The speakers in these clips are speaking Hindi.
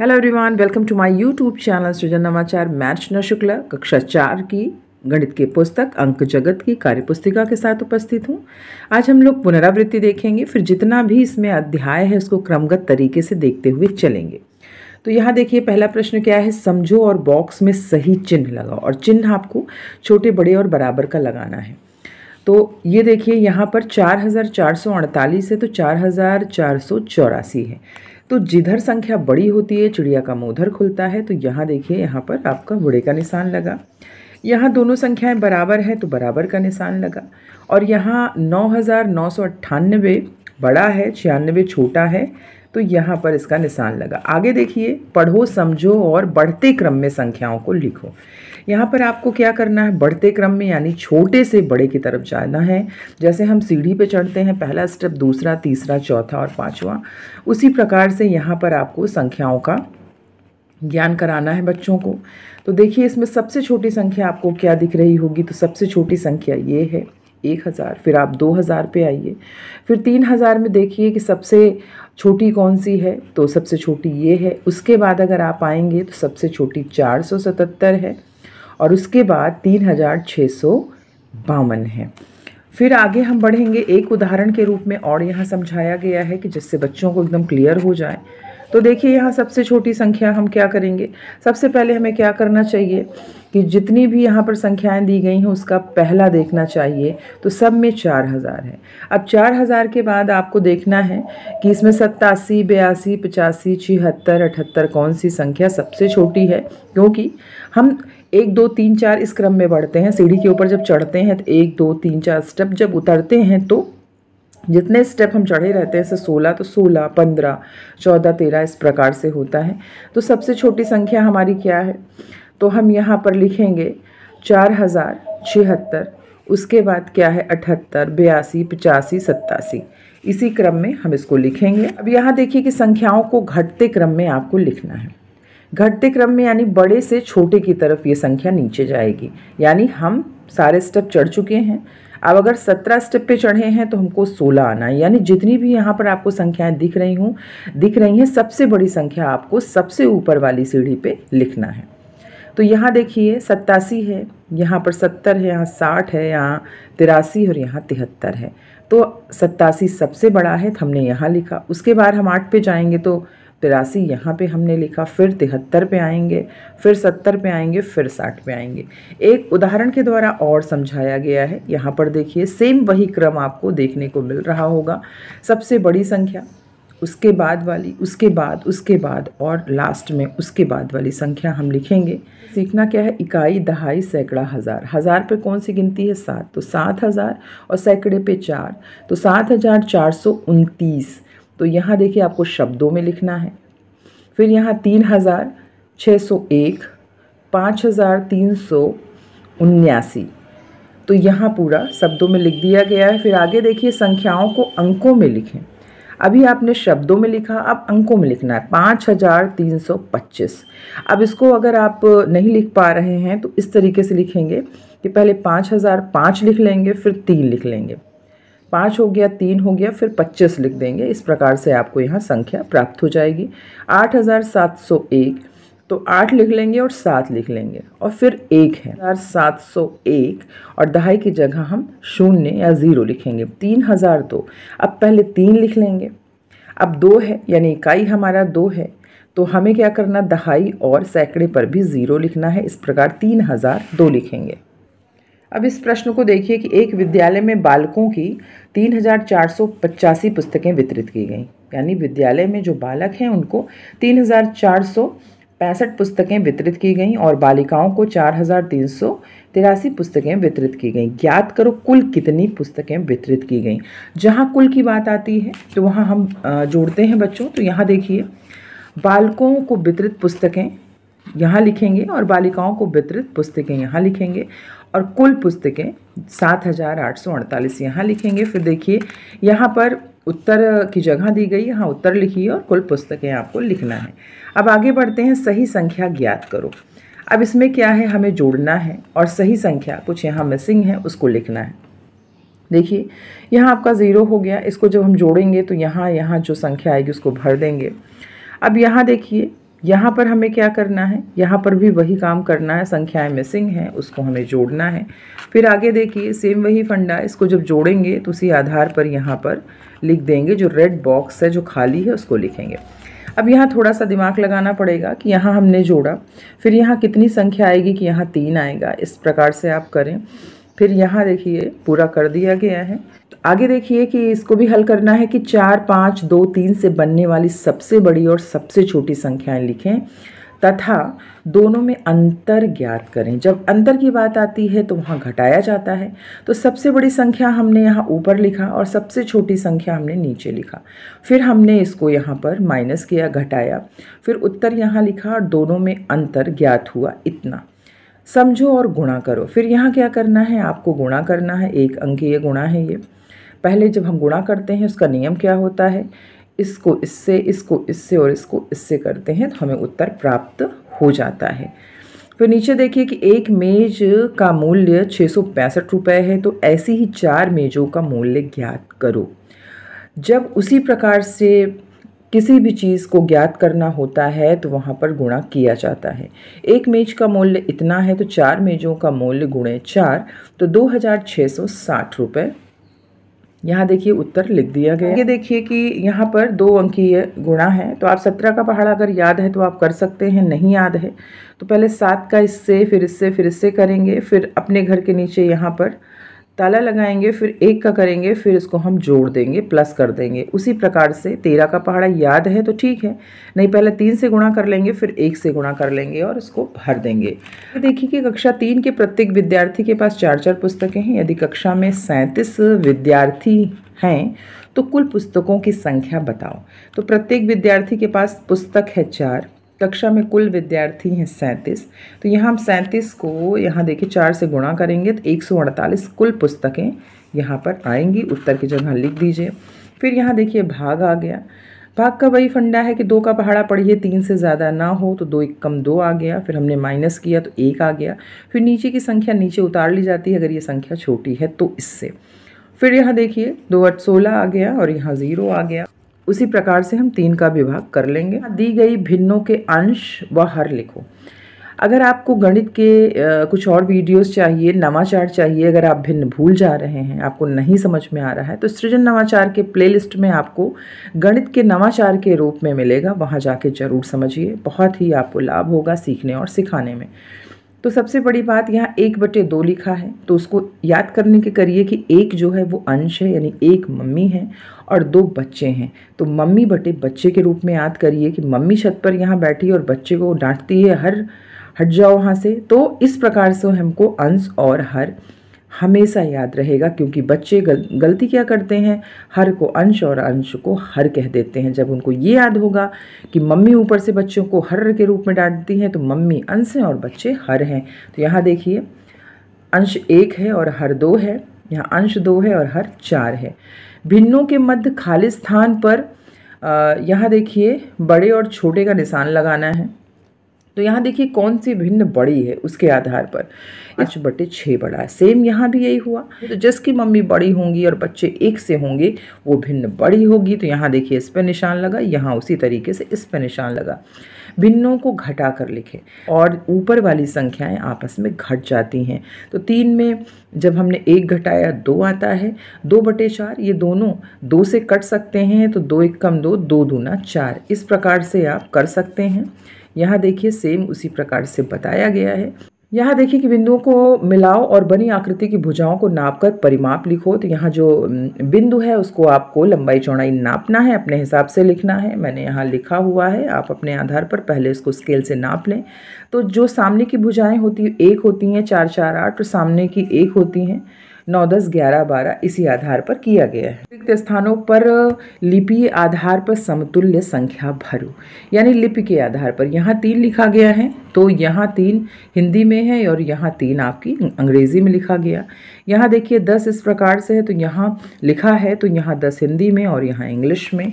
Hello everyone welcome to my YouTube channel Srijan Navachar match न शुक्ला कक्षा चार की गणित की पुस्तक अंक जगत की कार्यपुस्तिका के साथ उपस्थित हूँ आज हम लोग पुनरावृत्ति देखेंगे फिर जितना भी इसमें अध्याय है उसको क्रमगत तरीके से देखते हुए चलेंगे तो यहाँ देखिए पहला प्रश्न क्या है समझो और बॉक्स में सही चिन्ह लगाओ और चिन्ह आपको छोटे बड़े और बराबर का लगाना है तो ये देखिए यहाँ पर चार हज़ार चार सौ अड़तालीस है तो चार हज़ार चार सौ चौरासी है तो जिधर संख्या बड़ी होती है चिड़िया का मुँह उधर खुलता है तो यहाँ देखिए यहाँ पर आपका बुढ़े का निशान लगा यहाँ दोनों संख्याएं बराबर है तो बराबर का निशान लगा और यहाँ नौ हज़ार नौ सौ अट्ठानबे बड़ा है छियानबे छोटा है तो यहाँ पर इसका निशान लगा आगे देखिए पढ़ो समझो और बढ़ते क्रम में संख्याओं को लिखो यहाँ पर आपको क्या करना है बढ़ते क्रम में यानी छोटे से बड़े की तरफ जाना है जैसे हम सीढ़ी पे चढ़ते हैं पहला स्टेप दूसरा तीसरा चौथा और पाँचवा उसी प्रकार से यहाँ पर आपको संख्याओं का ज्ञान कराना है बच्चों को तो देखिए इसमें सबसे छोटी संख्या आपको क्या दिख रही होगी तो सबसे छोटी संख्या ये है एक हज़ार फिर आप दो हज़ार पर आइए फिर तीन हज़ार में देखिए कि सबसे छोटी कौन सी है तो सबसे छोटी ये है उसके बाद अगर आप आएंगे तो सबसे छोटी चार सौ सतहत्तर है और उसके बाद तीन हज़ार छः सौ बावन है फिर आगे हम बढ़ेंगे एक उदाहरण के रूप में और यहाँ समझाया गया है कि जिससे बच्चों को एकदम क्लियर हो जाए तो देखिए यहाँ सबसे छोटी संख्या हम क्या करेंगे सबसे पहले हमें क्या करना चाहिए कि जितनी भी यहाँ पर संख्याएं दी गई हैं उसका पहला देखना चाहिए तो सब में चार हज़ार है अब चार हज़ार के बाद आपको देखना है कि इसमें सत्तासी बयासी पचासी छिहत्तर अठहत्तर कौन सी संख्या सबसे छोटी है क्योंकि हम एक दो तीन चार इस क्रम में बढ़ते हैं सीढ़ी के ऊपर जब चढ़ते हैं तो एक दो तीन चार स्टेप जब उतरते हैं तो जितने स्टेप हम चढ़े रहते हैं जैसे सोलह तो सोलह पंद्रह चौदह तेरह इस प्रकार से होता है तो सबसे छोटी संख्या हमारी क्या है तो हम यहाँ पर लिखेंगे चार हज़ार छिहत्तर उसके बाद क्या है अठहत्तर बयासी पचासी सत्तासी इसी क्रम में हम इसको लिखेंगे अब यहाँ देखिए कि संख्याओं को घटते क्रम में आपको लिखना है घटते क्रम में यानी बड़े से छोटे की तरफ ये संख्या नीचे जाएगी यानी हम सारे स्टेप चढ़ चुके हैं अब अगर सत्रह स्टेप पे चढ़े हैं तो हमको सोलह आना है यानी जितनी भी यहाँ पर आपको संख्याएं दिख रही हूँ दिख रही हैं सबसे बड़ी संख्या आपको सबसे ऊपर वाली सीढ़ी पे लिखना है तो यहाँ देखिए सत्तासी है यहाँ पर सत्तर है यहाँ साठ है यहाँ तिरासी और यहाँ तिहत्तर है तो सत्तासी सबसे बड़ा है तो हमने यहाँ लिखा उसके बाद हम आठ पे जाएंगे तो तिरासी यहाँ पे हमने लिखा फिर तिहत्तर पे आएंगे फिर सत्तर पे आएंगे फिर साठ पे आएंगे एक उदाहरण के द्वारा और समझाया गया है यहाँ पर देखिए सेम वही क्रम आपको देखने को मिल रहा होगा सबसे बड़ी संख्या उसके बाद वाली उसके बाद उसके बाद और लास्ट में उसके बाद वाली संख्या हम लिखेंगे सीखना क्या है इकाई दहाई सैकड़ा हज़ार हज़ार पे कौन सी गिनती है सात तो सात हज़ार और सैकड़े पे चार तो सात हज़ार चार सौ उनतीस तो यहाँ देखिए आपको शब्दों में लिखना है फिर यहाँ तीन हज़ार छः सौ एक पाँच हज़ार तीन सौ उन्यासी तो यहाँ पूरा शब्दों में लिख दिया गया है फिर आगे देखिए संख्याओं को अंकों में लिखें अभी आपने शब्दों में लिखा अब अंकों में लिखना है पाँच हज़ार तीन सौ पच्चीस अब इसको अगर आप नहीं लिख पा रहे हैं तो इस तरीके से लिखेंगे कि पहले पाँच हज़ार पाँच लिख लेंगे फिर तीन लिख लेंगे पाँच हो गया तीन हो गया फिर पच्चीस लिख देंगे इस प्रकार से आपको यहाँ संख्या प्राप्त हो जाएगी आठ हज़ार सात सौ एक तो आठ लिख लेंगे और सात लिख लेंगे और फिर एक है हज़ार सात सौ एक और दहाई की जगह हम शून्य या ज़ीरो लिखेंगे तीन हज़ार दो अब पहले तीन लिख लेंगे अब दो है यानी इकाई हमारा दो है तो हमें क्या करना दहाई और सैकड़े पर भी ज़ीरो लिखना है इस प्रकार तीन हज़ार दो लिखेंगे अब इस प्रश्न को देखिए कि एक विद्यालय में बालकों की तीन हजार चार सौ पचासी पुस्तकें वितरित की गई यानी विद्यालय में जो बालक हैं उनको तीन हजार चार सौ पैंसठ पुस्तकें वितरित की गई और बालिकाओं को चार हजार तीन सौ तिरासी पुस्तकें वितरित की गई ज्ञात करो कुल कितनी पुस्तकें वितरित की गई जहाँ कुल की बात आती है तो वहाँ हम जोड़ते हैं बच्चों तो यहाँ देखिए बालकों को वितरित पुस्तकें यहाँ लिखेंगे और बालिकाओं को वितरित पुस्तकें यहाँ लिखेंगे और कुल पुस्तकें सात हज़ार आठ सौ अड़तालीस यहाँ लिखेंगे फिर देखिए यहाँ पर उत्तर की जगह दी गई यहाँ उत्तर लिखिए और कुल पुस्तकें आपको लिखना है अब आगे बढ़ते हैं सही संख्या ज्ञात करो अब इसमें क्या है हमें जोड़ना है और सही संख्या कुछ यहाँ मिसिंग है उसको लिखना है देखिए यहाँ आपका ज़ीरो हो गया इसको जब हम जोड़ेंगे तो यहाँ यहाँ जो संख्या आएगी उसको भर देंगे अब यहाँ देखिए यहाँ पर हमें क्या करना है यहाँ पर भी वही काम करना है संख्याएं मिसिंग हैं उसको हमें जोड़ना है फिर आगे देखिए सेम वही फंडा इसको जब जोड़ेंगे तो उसी आधार पर यहाँ पर लिख देंगे जो रेड बॉक्स है जो खाली है उसको लिखेंगे अब यहाँ थोड़ा सा दिमाग लगाना पड़ेगा कि यहाँ हमने जोड़ा फिर यहाँ कितनी संख्या आएगी कि यहाँ तीन आएगा इस प्रकार से आप करें फिर यहाँ देखिए पूरा कर दिया गया है आगे देखिए कि इसको भी हल करना है कि चार पाँच दो तीन से बनने वाली सबसे बड़ी और सबसे छोटी संख्याएं लिखें तथा दोनों में अंतर ज्ञात करें जब अंतर की बात आती है तो वहाँ घटाया जाता है तो सबसे बड़ी संख्या हमने यहाँ ऊपर लिखा और सबसे छोटी संख्या हमने नीचे लिखा फिर हमने इसको यहाँ पर माइनस किया घटाया फिर उत्तर यहाँ लिखा और दोनों में अंतर ज्ञात हुआ इतना समझो और गुणा करो फिर यहाँ क्या करना है आपको गुणा करना है एक अंकीय गुणा है ये पहले जब हम गुणा करते हैं उसका नियम क्या होता है इसको इससे इसको इससे और इसको इससे करते हैं तो हमें उत्तर प्राप्त हो जाता है फिर नीचे देखिए कि एक मेज का मूल्य छः सौ पैंसठ रुपये है तो ऐसी ही चार मेज़ों का मूल्य ज्ञात करो जब उसी प्रकार से किसी भी चीज़ को ज्ञात करना होता है तो वहाँ पर गुणा किया जाता है एक मेज का मूल्य इतना है तो चार मेजों का मूल्य गुणे चार तो दो हज़ार छः सौ साठ रुपये यहाँ देखिए उत्तर लिख दिया गया ये देखिए कि यहाँ पर दो अंकीय गुणा है तो आप सत्रह का पहाड़ा अगर याद है तो आप कर सकते हैं नहीं याद है तो पहले सात का इससे फिर इससे फिर इससे करेंगे फिर अपने घर के नीचे यहाँ पर ताला लगाएंगे फिर एक का करेंगे फिर इसको हम जोड़ देंगे प्लस कर देंगे उसी प्रकार से तेरह का पहाड़ा याद है तो ठीक है नहीं पहले तीन से गुणा कर लेंगे फिर एक से गुणा कर लेंगे और इसको भर देंगे तो देखिए कि कक्षा तीन के प्रत्येक विद्यार्थी के पास चार चार पुस्तकें हैं यदि कक्षा में सैंतीस विद्यार्थी हैं तो कुल पुस्तकों की संख्या बताओ तो प्रत्येक विद्यार्थी के पास पुस्तक है चार कक्षा में कुल विद्यार्थी हैं सैंतीस तो यहाँ हम सैंतीस को यहाँ देखिए चार से गुणा करेंगे तो एक सौ अड़तालीस कुल पुस्तकें यहाँ पर आएंगी उत्तर की जगह लिख दीजिए फिर यहाँ देखिए भाग आ गया भाग का वही फंडा है कि दो का पहाड़ा पढ़िए तीन से ज़्यादा ना हो तो दो एक कम दो आ गया फिर हमने माइनस किया तो एक आ गया फिर नीचे की संख्या नीचे उतार ली जाती है अगर ये संख्या छोटी है तो इससे फिर यहाँ देखिए दो अठ सोलह आ गया और यहाँ ज़ीरो आ गया उसी प्रकार से हम तीन का विभाग कर लेंगे हाँ, दी गई भिन्नों के अंश व हर लिखो अगर आपको गणित के कुछ और वीडियोस चाहिए नवाचार चाहिए अगर आप भिन्न भूल जा रहे हैं आपको नहीं समझ में आ रहा है तो सृजन नवाचार के प्लेलिस्ट में आपको गणित के नवाचार के रूप में मिलेगा वहाँ जाके ज़रूर समझिए बहुत ही आपको लाभ होगा सीखने और सिखाने में तो सबसे बड़ी बात यहाँ एक बटे दो लिखा है तो उसको याद करने के करिए कि एक जो है वो अंश है यानी एक मम्मी है और दो बच्चे हैं तो मम्मी बटे बच्चे के रूप में याद करिए कि मम्मी छत पर यहाँ बैठी और बच्चे को डांटती है हर हट जाओ वहाँ से तो इस प्रकार से हमको अंश और हर हमेशा याद रहेगा क्योंकि बच्चे गल, गलती क्या करते हैं हर को अंश और अंश को हर कह देते हैं जब उनको ये याद होगा कि मम्मी ऊपर से बच्चों को हर के रूप में डांटती हैं तो मम्मी अंश हैं और बच्चे हर हैं तो यहाँ देखिए अंश एक है और हर दो है यहाँ अंश दो है और हर चार है भिन्नों के मध्य खाली स्थान पर यहाँ देखिए बड़े और छोटे का निशान लगाना है तो यहाँ देखिए कौन सी भिन्न बड़ी है उसके आधार पर पाँच अच्छा। बटे छः बड़ा है सेम यहाँ भी यही हुआ हम्म। तो जिसकी मम्मी बड़ी होंगी और बच्चे एक से होंगे वो भिन्न बड़ी होगी तो यहाँ देखिए इस पर निशान लगा यहाँ उसी तरीके से इस पर निशान लगा भिन्नों को घटा कर लिखें और ऊपर वाली संख्याएं आपस में घट जाती हैं तो तीन में जब हमने एक घटाया दो आता है दो बटे चार ये दोनों दो से कट सकते हैं तो दो एक कम दो दो दूना चार इस प्रकार से आप कर सकते हैं यहाँ देखिए सेम उसी प्रकार से बताया गया है यहाँ देखिए कि बिंदुओं को मिलाओ और बनी आकृति की भुजाओं को नापकर परिमाप लिखो तो यहाँ जो बिंदु है उसको आपको लंबाई चौड़ाई नापना है अपने हिसाब से लिखना है मैंने यहाँ लिखा हुआ है आप अपने आधार पर पहले इसको स्केल से नाप लें तो जो सामने की भुजाएं होती एक होती हैं चार चार आठ और तो सामने की एक होती हैं नौ दस ग्यारह बारह इसी आधार पर किया गया है रिक्त स्थानों पर लिपि आधार पर समतुल्य संख्या भरो यानी लिपि के आधार पर यहाँ तीन लिखा गया है तो यहाँ तीन हिंदी में है और यहाँ तीन आपकी अंग्रेज़ी में लिखा गया यहाँ देखिए दस इस प्रकार से है तो यहाँ लिखा है तो यहाँ दस हिंदी में और यहाँ इंग्लिश में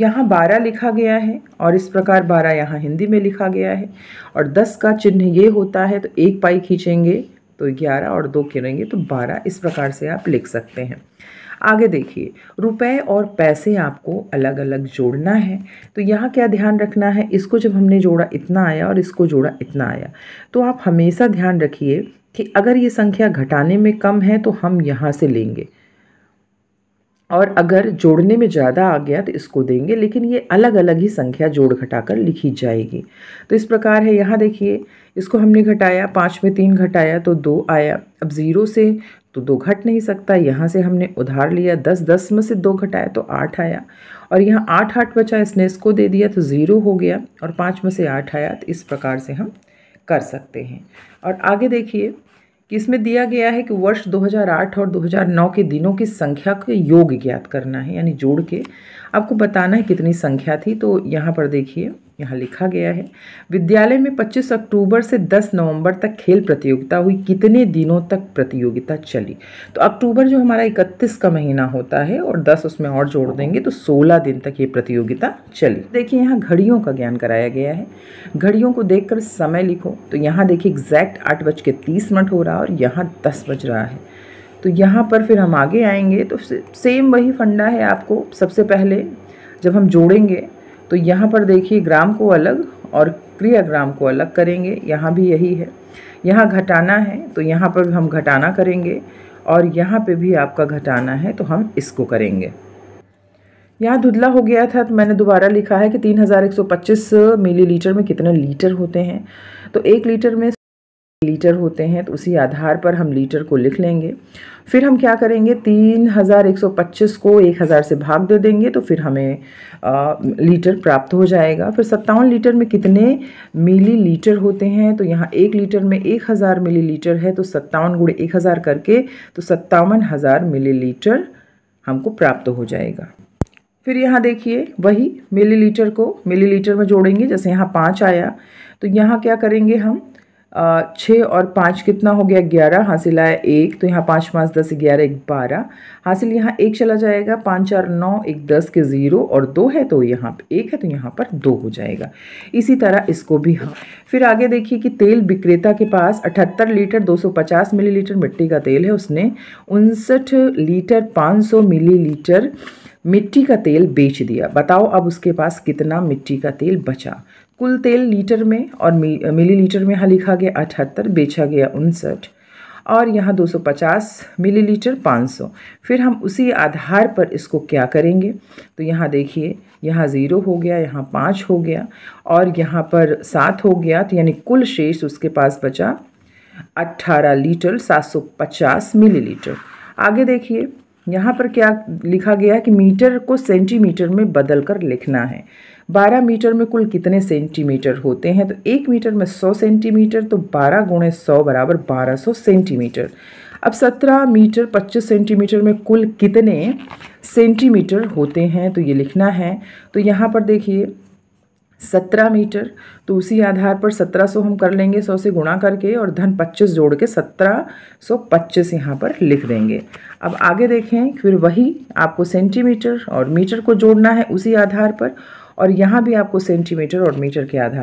यहाँ बारह लिखा गया है और इस प्रकार बारह यहाँ हिंदी में लिखा गया है और दस का चिन्ह ये होता है तो एक पाई खींचेंगे तो ग्यारह और दो गिनेंगे तो बारह इस प्रकार से आप लिख सकते हैं आगे देखिए रुपए और पैसे आपको अलग अलग जोड़ना है तो यहाँ क्या ध्यान रखना है इसको जब हमने जोड़ा इतना आया और इसको जोड़ा इतना आया तो आप हमेशा ध्यान रखिए कि अगर ये संख्या घटाने में कम है तो हम यहाँ से लेंगे और अगर जोड़ने में ज़्यादा आ गया तो इसको देंगे लेकिन ये अलग अलग ही संख्या जोड़ घटा कर लिखी जाएगी तो इस प्रकार है यहाँ देखिए इसको हमने घटाया पाँच में तीन घटाया तो दो आया अब ज़ीरो से तो दो घट नहीं सकता यहाँ से हमने उधार लिया दस दस में से दो घटाया तो आठ आया और यहाँ आठ आठ बचा इसने इसको दे दिया तो ज़ीरो हो गया और पाँच में से आठ आया तो इस प्रकार से हम कर सकते हैं और आगे देखिए इसमें दिया गया है कि वर्ष 2008 और 2009 के दिनों की संख्या का योग ज्ञात करना है यानी जोड़ के आपको बताना है कितनी संख्या थी तो यहाँ पर देखिए यहाँ लिखा गया है विद्यालय में 25 अक्टूबर से 10 नवंबर तक खेल प्रतियोगिता हुई कितने दिनों तक प्रतियोगिता चली तो अक्टूबर जो हमारा 31 का महीना होता है और 10 उसमें और जोड़ देंगे तो 16 दिन तक ये प्रतियोगिता चली देखिए यहाँ घड़ियों का ज्ञान कराया गया है घड़ियों को देख कर समय लिखो तो यहाँ देखिए एग्जैक्ट आठ बज के तीस मिनट हो रहा है और यहाँ दस बज रहा है तो यहाँ पर फिर हम आगे आएंगे तो सेम वही फंडा है आपको सबसे पहले जब हम जोड़ेंगे तो यहाँ पर देखिए ग्राम को अलग और क्रियाग्राम को अलग करेंगे यहाँ भी यही है यहाँ घटाना है तो यहाँ पर हम घटाना करेंगे और यहाँ पे भी आपका घटाना है तो हम इसको करेंगे यहाँ धुदला हो गया था तो मैंने दोबारा लिखा है कि 3125 मिलीलीटर में कितने लीटर होते हैं तो एक लीटर में लीटर होते हैं तो उसी आधार पर हम लीटर को लिख लेंगे फिर हम क्या करेंगे तीन हज़ार एक सौ पच्चीस को एक हज़ार से भाग दे देंगे तो फिर हमें आ, लीटर प्राप्त हो जाएगा फिर सत्तावन लीटर में कितने मिली लीटर होते हैं तो यहाँ एक लीटर में एक हज़ार मिली लीटर है तो सत्तावन गुड़े एक हज़ार करके तो सत्तावन हज़ार मिली लीटर हमको प्राप्त हो जाएगा फिर यहाँ देखिए वही मिलीलीटर को मिलीलीटर में जोड़ेंगे जैसे यहाँ पाँच आया तो यहाँ क्या करेंगे हम छः और पाँच कितना हो गया ग्यारह हासिल आया एक तो यहाँ पाँच पाँच दस ग्यारह एक बारह हासिल यहाँ एक चला जाएगा पाँच चार नौ एक दस के ज़ीरो और दो है तो यहाँ एक है तो यहाँ पर दो हो जाएगा इसी तरह इसको भी हाँ फिर आगे देखिए कि तेल विक्रेता के पास अठहत्तर लीटर दो सौ पचास लीटर मिट्टी का तेल है उसने उनसठ लीटर पाँच सौ लीटर मिट्टी का तेल बेच दिया बताओ अब उसके पास कितना मिट्टी का तेल बचा कुल तेल लीटर में और मिली लीटर में यहाँ लिखा गया अठहत्तर बेचा गया उनसठ और यहाँ 250 मिलीलीटर 500 फिर हम उसी आधार पर इसको क्या करेंगे तो यहाँ देखिए यहाँ ज़ीरो हो गया यहाँ पाँच हो गया और यहाँ पर सात हो गया तो यानी कुल शेष उसके पास बचा 18 लीटर 750 मिलीलीटर आगे देखिए यहाँ पर क्या लिखा गया कि मीटर को सेंटीमीटर में बदल कर लिखना है बारह मीटर में कुल कितने सेंटीमीटर होते हैं तो एक मीटर में सौ सेंटीमीटर तो बारह गुणे सौ बराबर बारह सौ सेंटीमीटर अब सत्रह मीटर पच्चीस सेंटीमीटर में कुल कितने सेंटीमीटर होते हैं तो ये लिखना है तो यहाँ पर देखिए सत्रह मीटर तो उसी आधार पर सत्रह सौ हम कर लेंगे सौ से गुणा करके और धन पच्चीस जोड़ के सत्रह सौ पच्चीस यहाँ पर लिख देंगे अब आगे देखें फिर वही आपको सेंटीमीटर और मीटर को जोड़ना है उसी आधार पर और यहाँ भी आपको सेंटीमीटर और मीटर के आधार